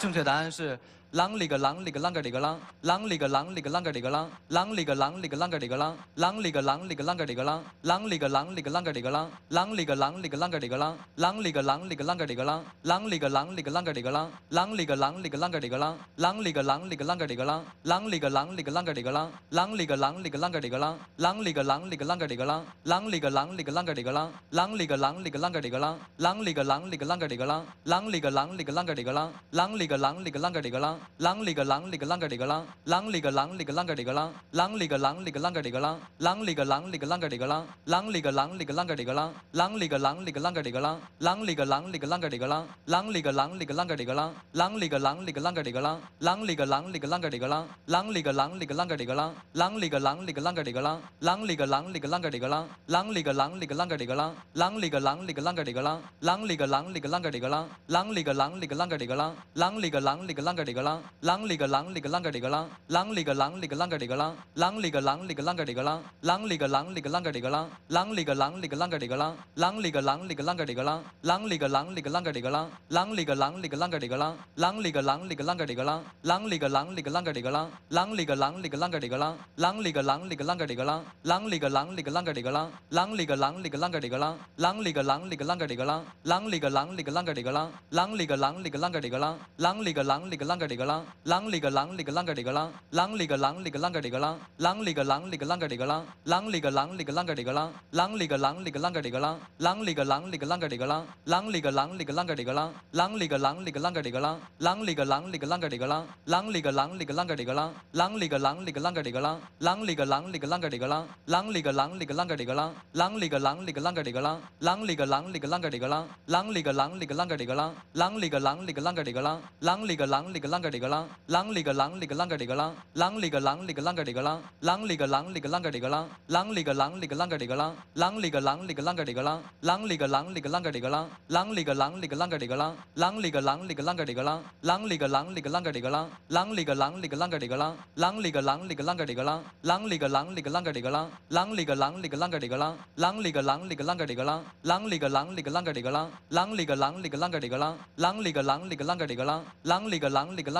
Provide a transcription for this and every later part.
正确答案是。啷里个啷里个啷个那个啷，啷里个啷里个啷个那个啷，啷那个啷那个啷个那个啷，啷里个啷里个啷个那个啷，啷里个啷里个啷个那个啷，啷里个啷里个啷个那个啷，啷里个啷里个啷个那个啷，啷里个啷里个啷个里个啷，啷里个啷里个啷个那个啷，啷那个啷里个啷个那个啷，啷里个啷里个啷个里个啷，啷那个啷里个啷个那个啷，啷里个啷里个啷个里个啷，啷那个啷里个啷个那个啷，啷那个啷里个啷个那个啷，啷那个啷里个啷个那个啷，啷那个啷里个啷个那个啷，啷里个啷里个啷个那个啷，啷那个啷那个啷个那个啷，啷那个啷那个啷个个啷，啷个啷那个啷个个啷。啷哩个啷哩个啷个哩个啷，啷哩个啷哩个啷个哩个啷，啷哩个啷哩个啷个那个啷，啷哩个啷哩个啷个那个啷，啷哩个啷哩个啷个那个啷，啷哩个啷哩个啷个那个啷，啷哩个啷哩个啷个那个啷，啷哩个啷哩个啷个那个啷，啷哩个啷哩个啷个哩个啷，啷哩个啷哩个啷个那个啷，啷哩个啷哩个啷个那个啷，啷哩个啷哩个啷个那个啷，啷哩个啷哩个啷个那个啷，啷哩个啷哩个啷个哩个啷，啷那个啷哩个啷个哩个啷，啷哩个啷哩个啷个哩个啷，啷哩个啷哩个啷个哩个啷，啷哩个啷哩个啷个哩个啷，啷哩个啷哩个啷个哩个啷。啷，啷那个啷里个啷个那个啷，啷里个啷那个啷个那个啷，啷里个啷里个啷个那个啷，啷里个啷里个啷个那个啷，啷里个啷里个啷个那个啷，啷里个啷里个啷个那个啷，啷里个啷里个啷个那个啷，啷里个啷里个啷个那个啷，啷里个啷那个啷个那个啷，啷里个啷那个啷个那个啷，啷里个啷里个啷个那个啷，啷里个啷里个啷个那个啷，啷里个啷里个啷个那个啷，啷里个啷那个啷个那个啷，啷那个啷里个啷个那个啷，啷里个啷里个啷个那个啷，啷里个啷那个啷个那个啷，啷里个啷那个啷个那个啷，啷那个啷那个啷个那个啷，啷那个啷那个啷个那个啷，啷那个啷那个啷个个啷，啷个啷那个啷个个啷，啷个啷那个啷个个啷，啷个啷那个啷个个啷，啷个啷那个啷个个啷，啷个啷那个啷个个啷，啷个啷那个啷个个啷，啷个啷那个啷个个啷啷，啷个啷嘞个啷个嘞个啷，啷个啷个啷个嘞个啷，啷个啷里个啷个嘞个啷，啷里个啷里个啷个嘞个啷，啷里个啷里个啷个嘞个啷，啷里个啷里个啷个嘞个啷，啷里个啷里个啷个嘞个啷，啷里个啷里个啷个嘞个啷，啷里个啷里个啷个嘞个啷，啷里个啷里个啷个嘞个啷，啷里个啷里个啷个嘞个啷，啷里个啷里个啷个嘞个啷，啷里个啷里个啷个嘞个啷，啷个啷里个啷个嘞个啷，啷个啷里个啷个嘞个啷，啷个啷里个啷个嘞个啷，啷里个啷嘞个啷个嘞个啷，啷个啷里个啷个个啷，个啷个啷个个啷，啷个啷个啷个啷，个啷个啷个啷那个啷啷，里个啷，里个啷个那个啷，啷里个啷，那个啷个那个啷，啷里个啷，那个啷个那个啷，啷那个啷，那个啷个里个啷，啷那个啷，那个啷个那个啷，啷那个啷，那个啷个那个啷，啷那个啷，那个啷个那个啷，啷那个啷，那个啷个那个啷，啷那个啷，那个啷个那个啷，啷那个啷，那个啷个那个啷，啷那个啷，那个啷个那个啷，啷那个啷，那个啷个那个啷，啷那个啷，那个啷个那个啷，啷那个啷，那个啷个那个啷，啷那个啷，那个啷个那个啷，啷那个啷，那个啷个那个啷，啷那个啷，那个啷个那个啷，啷那个啷，那个啷那个啷，那个啷，那个啷那个啷，那个啷，那个啷那个啷，那个啷，那个啷那个啷，那个啷，那个啷那个啷，那个啷，那个啷那个啷，那个啷，那个啷那个啷，那个啷，那个啷那个啷，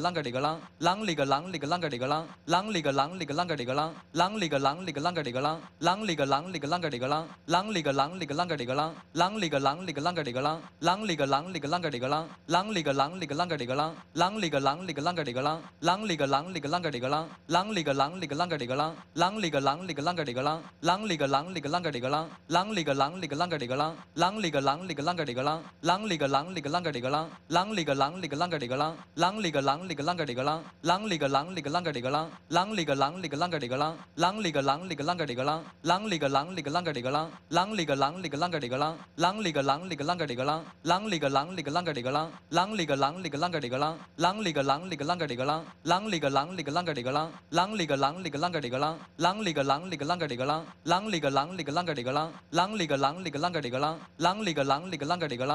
啷个哩个啷，啷哩个啷哩个啷个哩个啷，啷哩个啷哩个啷个那个啷，啷那个啷那个啷个那个啷，啷那个啷哩个啷个那个啷，啷哩个啷哩个啷个那个啷，啷哩个啷哩个啷个那个啷，啷那个啷哩个啷个那个啷，啷哩个啷那个啷个那个啷，啷那个啷哩个啷个那个啷，啷那个啷哩个啷个那个啷，啷那个啷哩个啷个那个啷，啷那个啷哩个啷个那个啷，啷那个啷哩个啷个那个啷，啷那个啷哩个啷个那个啷，啷那个啷哩个啷个那个啷，啷那个啷哩个啷个那个啷，啷那个啷哩个啷个那个啷，啷那个啷哩个啷个那个啷，啷哩个啷哩个啷个那个啷，啷那个啷哩个啷个那个啷，啷那个啷哩个啷个那个啷，啷那个啷哩个啷个那个啷，啷个啷那个啷个个啷，啷个啷那个啷个个啷，啷个啷那个啷个个啷那个啷个那个啷啷个啷那个啷个那个啷啷个啷哩个啷个哩个啷啷哩个啷哩个啷个那个啷啷那个啷那个啷个那个啷啷那个啷哩个啷个那个啷啷那个啷哩个啷个那个啷啷哩个啷哩个啷个那个啷啷哩个啷哩个啷个那个啷啷哩个啷哩个啷个那个啷啷那个啷哩个啷个那个啷啷那个啷那个啷个那个啷啷那个啷哩个啷个那个啷啷哩个啷哩个啷个那个啷啷那个啷哩个啷个那个啷啷那个啷那个啷个那个啷啷那个啷哩个啷个那个啷啷那个啷哩个啷个那个啷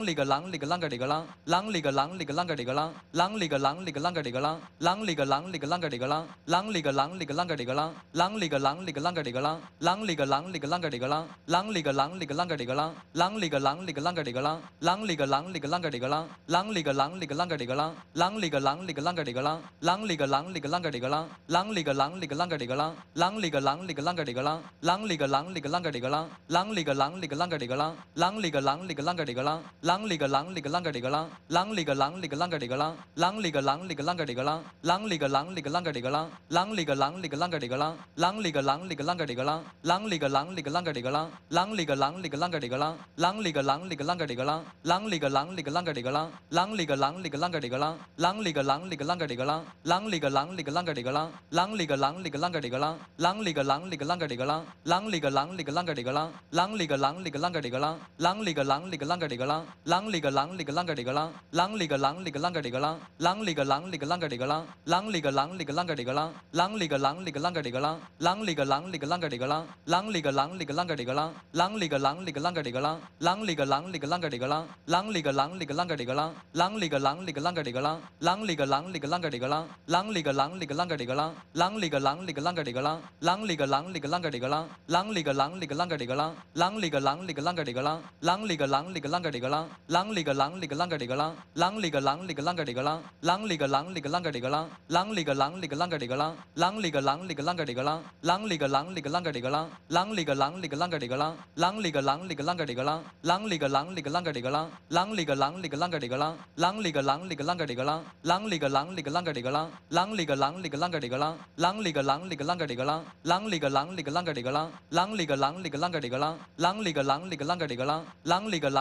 啷那个啷那个啷个那个啷啷那个啷哩个啷个个啷啷哩个啷个啷个个啷啷个啷哩个啷个个啷啷个啷哩个啷个个啷啷个啷哩个啷个个啷啷哩个啷哩个啷个个啷啷个啷哩个啷个个啷啷个啷哩个啷个个啷啷个啷哩个啷个个啷啷个啷哩个啷个个啷啷个啷哩个啷个个啷啷个啷个啷个个啷啷个啷个啷个个啷啷里个啷个哩个啷，啷里个啷里个啷个哩个啷，啷里个啷里个啷个哩个啷，啷里个啷里个啷个里个啷，啷里个啷里个啷个嘞个啷，啷里个啷里个啷个嘞个啷，啷里个啷里个啷个哩个啷，啷里个啷里个啷个哩个啷，啷里个啷里个啷个嘞个啷，啷里个啷里个啷个嘞个啷，啷里个啷里个啷个哩个啷，啷里个啷哩个啷个里个啷，啷哩个啷里个啷个哩个啷，啷嘞个啷里个啷个哩个啷，啷嘞个啷里个啷个哩个啷，啷嘞个啷里个啷个哩个啷，啷嘞个啷里个啷个哩个啷，啷嘞个啷里个啷个哩个啷，啷嘞个啷嘞个啷个哩个啷，啷嘞个啷哩个啷个哩个啷，啷哩个啷哩个啷个哩个啷，啷哩个啷啷！那个啷！那个啷个！里个啷！啷！哩个啷！里个啷个！哩个啷！啷！里个啷！里个啷个！哩个啷！啷！里个啷！里个啷个！哩个啷！啷！里个啷！里个啷个！哩个啷！啷！里个啷！里个啷个！哩个啷！啷！里个啷！里个啷个！哩个啷！啷！里个啷！里个啷个！哩个啷！啷！里个啷！里个啷个！哩个啷！啷！里个啷！哩个啷个！里个啷！啷！哩个啷！里个啷个！哩个啷！啷！里个啷！那个啷个！那个啷！啷！里个啷！哩个啷个！哩个啷！啷！那个啷！里个啷个！哩个啷！啷！那个啷！里个啷个！哩个啷！啷！那个啷！里个啷个！哩个啷！啷！那个啷！里个啷个！哩个啷！啷！哩个啷！那个啷个！那个啷！啷！个啷！个啷个！哩个啷！啷！哩个啷！哩个啷个！个啷！啷！个啷！哩个啷个！那个啷！啷啷里个啷，那个啷个，那个啷，啷里个啷，那个啷个，那个啷，啷里个啷，里个啷个，那个啷，啷里个啷，里个啷个，那个啷，啷里个啷，里个啷个，那个啷，啷里个啷，里个啷个，那个啷，啷里个啷，里个啷个，那个啷，啷里个啷，里个啷个，那个啷，啷里个啷，里个啷个，那个啷，啷里个啷，里个啷个，那个啷，啷里个啷，里个啷个，里个啷，啷里个啷，里个啷个，里个啷，啷那个啷，里个啷个，那个啷，啷里个啷，那个啷个，里个啷，啷那个啷，里个啷个，那个啷，啷里个啷，那个啷个，那个啷，啷里个啷，那个啷个，那个啷。啷里个啷，里个啷个啷，个啷，啷个啷个啷，里个啷，个啷个啷，啷里个啷，里个啷个啷，啷了个啷，啷个啷个啷，啷了个啷，啷个啷个啷，啷里个啷，里个啷个啷，啷了个啷，啷个啷个啷，啷了个啷，啷个啷个啷，啷里个啷，里个啷个啷，啷个啷，啷个啷个啷，啷了个啷，啷个啷个啷，啷了个啷，里个啷个啷，啷个啷，啷个啷个啷，啷了个啷，啷个啷个啷，啷里个啷，里个啷个啷，啷了个啷，啷个啷个啷，啷了个啷，啷个啷个啷，啷里个啷，里个啷个啷，啷了个啷，啷个啷个啷，啷了个啷，啷个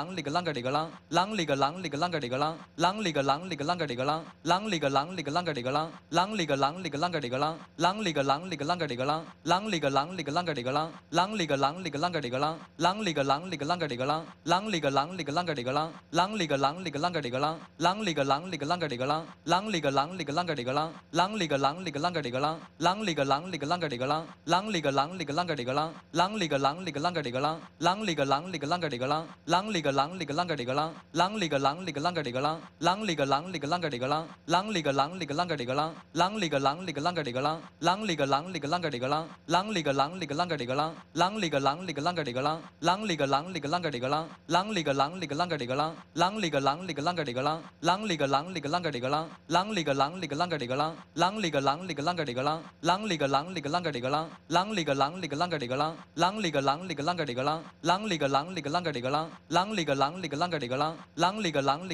啷个啷，啷了个啷，里个啷个啷，啷了个啷，里个啷个啷，啷了个啷，里个啷个啷，啷里个啷，里个啷个啷，啷个啷啷里个啷里个啷个哩个啷，啷里个啷里个啷个那个啷，啷那个啷里个啷个那个啷，啷那个啷里个啷个那个啷，啷里个啷里个啷个那个啷，啷里个啷里个啷个那个啷，啷里个啷里个啷个那个啷，啷里个啷里个啷个那个啷，啷里个啷里个啷个那个啷，啷那个啷那个啷个那个啷，啷那个啷那个啷个那个啷，啷那个啷里个啷个那个啷，啷那个啷里个啷个那个啷，啷那个啷里个啷个那个啷，啷那个啷里个啷个那个啷，啷那个啷里个啷个那个啷，啷那个啷里个啷个那个啷，啷那个啷里个啷个那个啷，啷那个啷那个啷个个啷，啷那个啷那个啷个个啷，啷那个啷那个啷个个啷，啷那个啷那个啷个个啷，啷个啷那个啷个个啷，啷个啷那个啷个个啷，啷个啷那个啷个个啷，啷个啷那个啷个个啷，啷个啷那个啷个个啷，啷个啷个啷个个啷，啷啷哩个啷哩个啷个哩个啷，啷哩个啷哩个啷个哩个啷，啷哩个啷哩个啷个那个啷，啷哩个啷哩个啷个那个啷，啷哩个啷哩个啷个那个啷，啷哩个啷哩个啷个那个啷，啷哩个啷哩个啷个那个啷，啷哩个啷哩个啷个那个啷，啷哩个啷哩个啷个哩个啷，啷哩个啷哩个啷个那个啷，啷哩个啷哩个啷个那个啷，啷哩个啷哩个啷个那个啷，啷哩个啷哩个啷个哩个啷，啷哩个啷哩个啷个哩个啷，啷哩个啷哩个啷个哩个啷，啷哩个啷哩个啷个哩个啷，啷哩个啷哩个啷个哩个啷，啷哩个啷哩个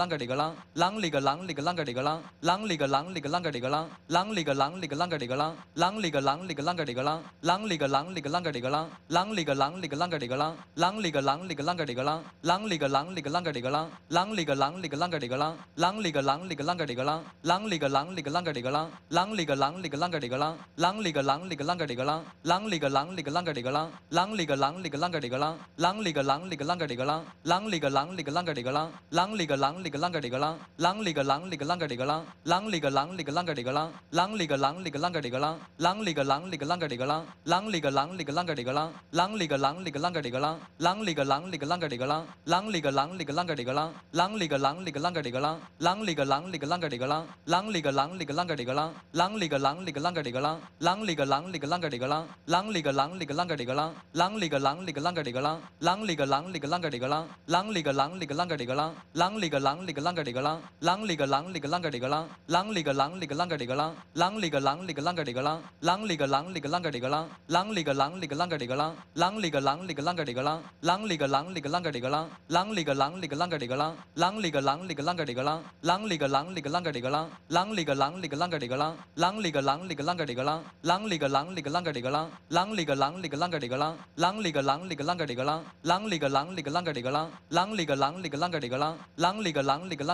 啷个哩个啷。啷里个啷里个啷个嘞个啷，啷里个啷嘞个啷个里个啷，啷里个啷里个啷个嘞个啷，啷里个啷里个啷个嘞个啷，啷里个啷里个啷个嘞个啷，啷里个啷里个啷个嘞个啷，啷里个啷里个啷个嘞个啷，啷里个啷嘞个啷个嘞个啷，啷里个啷嘞个啷个嘞个啷，啷里个啷嘞个啷个嘞个啷，啷里个啷嘞个啷个嘞个啷，啷里个啷嘞个啷个嘞个啷，啷里个啷嘞个啷个嘞个啷，啷里个啷嘞个啷个嘞个啷，啷嘞个啷嘞个啷个嘞个啷，啷嘞个啷嘞个啷个嘞个啷，啷嘞个啷嘞个啷个嘞个啷。啷，啷个啷嘞个啷个嘞个啷，啷嘞个啷嘞个啷个嘞个啷，啷里个啷里个啷个嘞个啷，啷里个啷里个啷个嘞个啷，啷里个啷里个啷个嘞个啷，啷里个啷里个啷个嘞个啷，啷里个啷里个啷个嘞个啷，啷里个啷里个啷个嘞个啷，啷里个啷里个啷个嘞个啷，啷里个啷里个啷个里个啷，啷嘞个啷里个啷个嘞个啷，啷里个啷里个啷个嘞个啷，啷里个啷里个啷个嘞个啷，啷嘞个啷里个啷个嘞个啷，啷嘞个啷里个啷个嘞个啷，啷嘞个啷里个啷个嘞个啷，啷里个啷嘞个啷个嘞个啷，啷嘞个啷里个啷个嘞个啷，啷嘞个啷嘞个啷个嘞个啷，啷个啷嘞个啷个个啷，啷个啷嘞个啷个个啷那个啷啷，里个啷，里个啷个那个啷，啷里个啷，那个啷个那个啷，啷里个啷，那个啷个那个啷，啷那个啷，里个啷个那个啷，啷那个啷，那个啷个那个啷，啷那个啷，那个啷个那个啷，啷那个啷，那个啷个那个啷，啷那个啷，那个啷个那个啷，啷那个啷，那个啷个那个啷，啷那个啷，那个啷个那个啷，啷那个啷，那个啷个那个啷，啷那个啷，那个啷个那个啷，啷那个啷，那个啷个那个啷，啷那个啷，那个啷个那个啷，啷那个啷，那个啷个那个啷，啷那个啷，那个啷个那个啷，啷那个啷，那个啷个那个啷，啷那个啷，那个啷那个啷，那个啷，那个啷那个啷，那个啷，那个啷那个啷，那个啷，那个啷那个啷，那个啷，那个啷那个啷，那个啷，那个啷那个啷，那个啷，那个啷那个啷，那个啷，那个啷那个啷，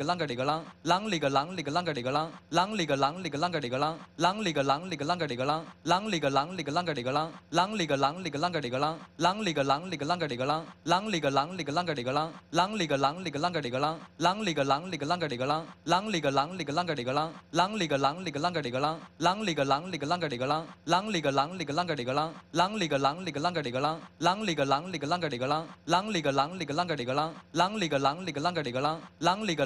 啷个那个啷，啷哩个啷哩个啷个那个啷，啷哩个啷哩个啷个那个啷，啷哩个啷哩个啷个那个啷，啷哩个啷哩个啷个那个啷，啷哩个啷哩个啷个那个啷，啷那个啷哩个啷个那个啷，啷那个啷哩个啷个那个啷，啷那个啷哩个啷个那个啷，啷哩个啷哩个啷个那个啷，啷哩个啷哩个啷个那个啷，啷哩个啷哩个啷个那个啷，啷哩个啷哩个啷个那个啷，啷哩个啷那个啷个个啷，啷那个啷那个啷个个啷，啷那个啷那个啷个个啷，啷那个啷那个啷个那个啷，啷那个啷那个啷个那个啷，啷那个啷那个啷个个啷，啷个啷个啷个啷，个啷个啷个啷，个啷个啷个啷，个啷个啷个啷，个啷个啷个啷，个啷个啷个啷，个啷个啷个啷，个啷个啷个啷，个啷个啷个啷，个啷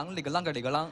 啷个啷个啷个啷。